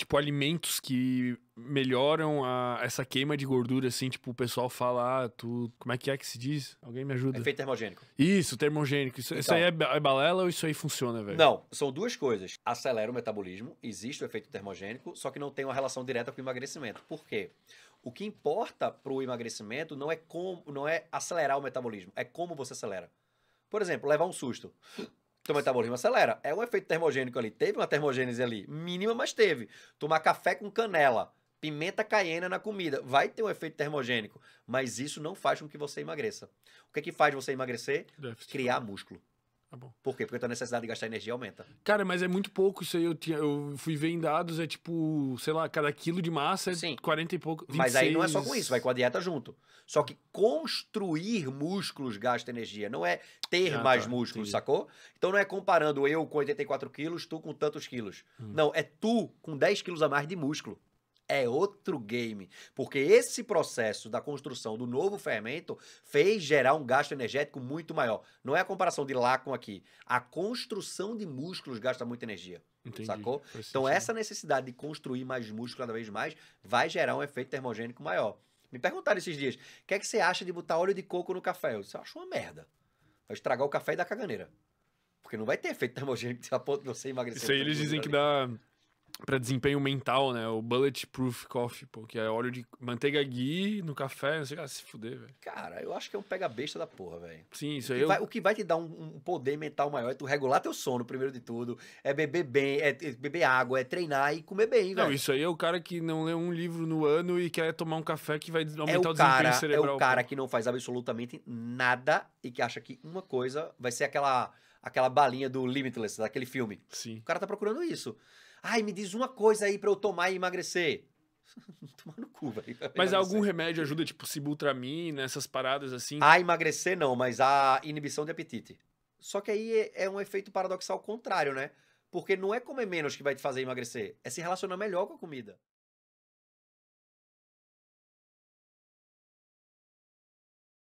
tipo, alimentos que melhoram a, essa queima de gordura, assim, tipo, o pessoal fala, ah, tu. Como é que é que se diz? Alguém me ajuda. Efeito termogênico. Isso, termogênico. Isso, então, isso aí então. é, é, balela ou isso aí funciona, velho? Não, são duas coisas. Acelera o metabolismo, existe o efeito termogênico, só que não tem uma relação direta com o emagrecimento. Por quê? O que importa pro emagrecimento não é como, não é acelerar o metabolismo, é como você acelera. Por exemplo, levar um susto teu metabolismo acelera. É um efeito termogênico ali. Teve uma termogênese ali, mínima, mas teve. Tomar café com canela, pimenta caiena na comida, vai ter um efeito termogênico, mas isso não faz com que você emagreça. O que é que faz você emagrecer? Criar músculo. Tá bom. Por quê? Porque a tua necessidade de gastar energia aumenta. Cara, mas é muito pouco isso aí. Eu, tinha, eu fui ver em dados, é tipo, sei lá, cada quilo de massa é Sim. 40 e pouco. 26... Mas aí não é só com isso, vai com a dieta junto. Só que construir músculos gasta energia, não é ter ah, tá, mais tá, músculos, entendi. sacou? Então não é comparando eu com 84 quilos, tu com tantos quilos. Hum. Não, é tu com 10 quilos a mais de músculo é outro game, porque esse processo da construção do novo fermento fez gerar um gasto energético muito maior. Não é a comparação de lá com aqui. A construção de músculos gasta muita energia. Entendi. Sacou? Então, essa necessidade de construir mais músculo cada vez mais vai gerar um efeito termogênico maior. Me perguntaram esses dias: o que é que você acha de botar óleo de coco no café? Eu disse: eu acho uma merda. Vai estragar o café e dar caganeira. Porque não vai ter efeito termogênico a ponto de você emagrecer. Isso aí eles dizem que dá para desempenho mental, né? O Bulletproof Coffee, pô, que é óleo de manteiga ghee no café, não sei o que, se fuder, velho. Cara, eu acho que é um pega-besta da porra, velho. Sim, isso aí. O, eu... o que vai te dar um, um, poder mental maior é tu regular teu sono, primeiro de tudo, é beber bem, é, é beber água, é treinar e comer bem, velho. Não, isso aí é o cara que não lê um livro no ano e quer tomar um café que vai é aumentar é o, o desempenho cerebral. É o cara pô. que não faz absolutamente nada e que acha que uma coisa vai ser aquela aquela balinha do Limitless, daquele filme. Sim. O cara tá procurando isso. Ai, me diz uma coisa aí para eu tomar e emagrecer. Tomar no cu, velho. Mas algum remédio ajuda, tipo sibutramina, essas paradas assim? A emagrecer não, mas a inibição de apetite. Só que aí é, é um efeito paradoxal contrário, né? Porque não é comer menos que vai te fazer emagrecer, é se relacionar melhor com a comida.